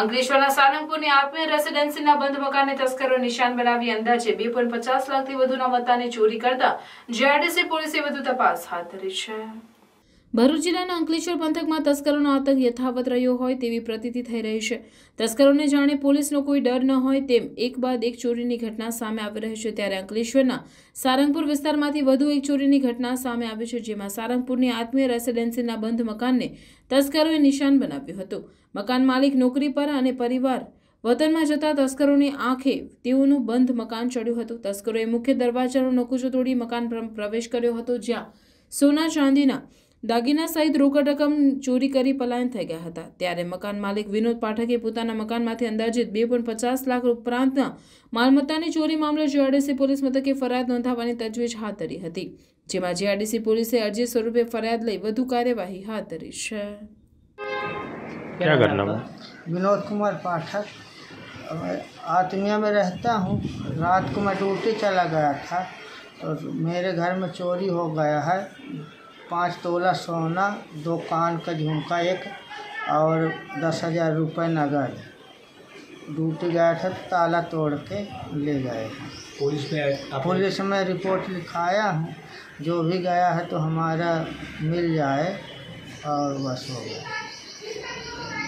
અંકલેશ્વરના સાલંગપુરની આત્મીય રેસીડેન્સીના બંધ મકાનને તસ્કરો નિશાન બનાવી અંદાજે બે પોઈન્ટ પચાસ લાખથી વધુના વત્તાની ચોરી કરતા જીઆરડીસી પોલીસે વધુ તપાસ હાથ ધરી છે ભરૂચ જિલ્લાના અંકલેશ્વર પંથકમાં તસ્કરોનો આતંક યથાવત રહ્યો હોય તેવી પ્રતીતિ થઈ રહી છે તસ્કરોને જાણે પોલીસનો કોઈ ડર ન હોય તેમ એક બાદ એક ચોરીની ઘટના સામે આવી રહી છે ત્યારે અંકલેશ્વરના સારંગપુર વિસ્તારમાંથી વધુ એક ચોરીની ઘટના સામે આવી છે જેમાં સારંગપુરની આત્મીય રેસિડેન્સીના બંધ મકાનને તસ્કરોએ નિશાન બનાવ્યું હતું મકાન માલિક નોકરી પર અને પરિવાર વતનમાં જતા તસ્કરોની આંખે તેઓનું બંધ મકાન ચડ્યું હતું તસ્કરોએ મુખ્ય દરવાજાનો નકુચો તોડી મકાન પ્રવેશ કર્યો હતો જ્યાં સોના ચાંદીના दगिना सईद रोकडकम चोरी करी पलायन થઈ ગયા હતા ત્યારે મકાન માલિક વિનોદ પાઠક એ પોતાના મકાનમાંથી અંદાજે 2.50 લાખ રૂપ પ્રાંત માલમત્તાની ચોરી મામલે જડસી પોલીસ મતકે ફરિયાદ નોંધાવવાની તજવીજ હાતરી હતી જેમાં જડસી પોલીસે અર્જી સ્વરૂપે ફરિયાદ લઈ વધુ કાર્યવાહી હાતરી છે શું ઘટના વિનોદ કુમાર પાઠક અમે આતમીયા મે રહતા હું રાત કો મેં ડૂટ કે ચાલા ગયા થા ઓર મેરે ઘર મે ચોરી હો ગયા હૈ पाँच तोला सोना दो कान का झुमका एक और दस हज़ार रुपये नगद डूट गया था ताला तोड़ के ले गए पुलिस में पुलिस में रिपोर्ट लिखाया हूँ जो भी गया है तो हमारा मिल जाए और बस हो गया